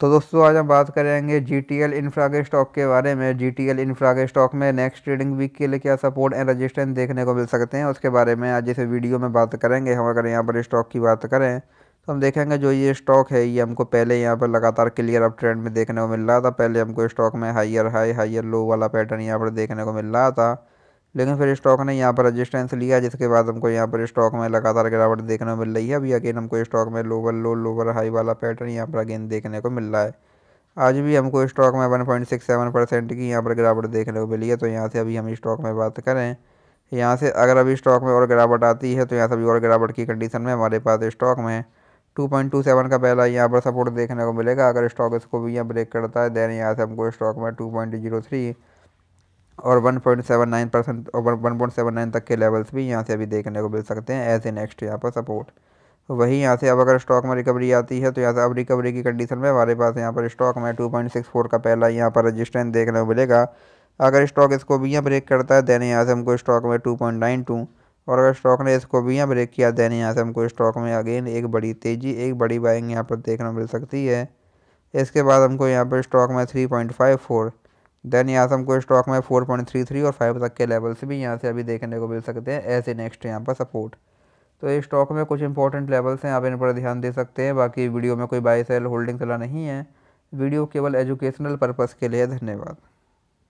तो दोस्तों आज हम बात करेंगे जी टी एल इन्फ्रा के स्टॉक के बारे में जी टी एल इन्फ्रा के स्टॉक में नेक्स्ट ट्रेडिंग वीक के लिए क्या सपोर्ट एंड रजिस्टेंस देखने को मिल सकते हैं उसके बारे में आज इस वीडियो में बात करेंगे हम अगर यहाँ पर स्टॉक की बात करें तो हम देखेंगे जो ये स्टॉक है ये हमको पहले यहाँ पर लगातार क्लियर अप ट्रेंड में देखने को मिल रहा था पहले हमको स्टॉक में हाइयर हाई हाइयर लो वाला पैटर्न यहाँ पर देखने को मिल रहा था लेकिन फिर स्टॉक ने यहाँ पर रजिस्टेंस लिया जिसके बाद हमको यहाँ पर स्टॉक में लगातार गिरावट देखने को मिल रही है अभी अगेन हमको स्टॉक में लोवर लो लोवर हाई वाला पैटर्न यहाँ पर अगेन देखने को मिल रहा है आज भी हमको स्टॉक में one point six seven percent की यहाँ पर गिरावट देखने को मिली है तो यहाँ से अभी हम स्टॉक में बात करें यहाँ से अगर अभी स्टॉक में और गिरावट आती है तो यहाँ से अभी और गिरावट की कंडीशन में हमारे पास स्टॉक में टू पॉइंट टू सेवन का पहला यहाँ पर सपोर्ट देखने को मिलेगा अगर स्टॉक इसको भी यहाँ ब्रेक करता है देन यहाँ से हमको स्टॉक में टू पॉइंट जीरो थ्री और 1.79 परसेंट और 1.79 तक के लेवल्स भी यहाँ से अभी देखने को मिल सकते हैं एज ए नेक्स्ट यहाँ पर सपोर्ट वही यहाँ से अब अगर स्टॉक में रिकवरी आती है तो यहाँ से अब रिकवरी की कंडीशन में हमारे पास यहाँ पर स्टॉक में 2.64 का पहला यहाँ पर रजिस्टेंस देखने को मिलेगा अगर स्टॉक इसको भी यहाँ ब्रेक करता है दैन यहाँ से हमको स्टॉक में टू और अगर स्टॉक ने इसको भी यहाँ ब्रेक किया देन यहाँ से हमको स्टॉक में अगेन एक बड़ी तेज़ी एक बड़ी बाइंग यहाँ पर देखने को मिल सकती है इसके बाद हमको यहाँ पर स्टॉक में three point five four then यहाँ से हमको स्टॉक में फोर पॉइंट थ्री थ्री और फाइव तक के लेवल्स भी यहाँ से अभी देखने को मिल सकते हैं ऐसे नेक्स्ट यहाँ पर सपोर्ट तो ये स्टॉक में कुछ इंपॉर्टेंट लेवल्स हैं आप इन पर ध्यान दे सकते हैं बाकी वीडियो में कोई बाय सेल होल्डिंग सलाह नहीं है वीडियो केवल एजुकेशनल पर्पज़ के लिए धन्यवाद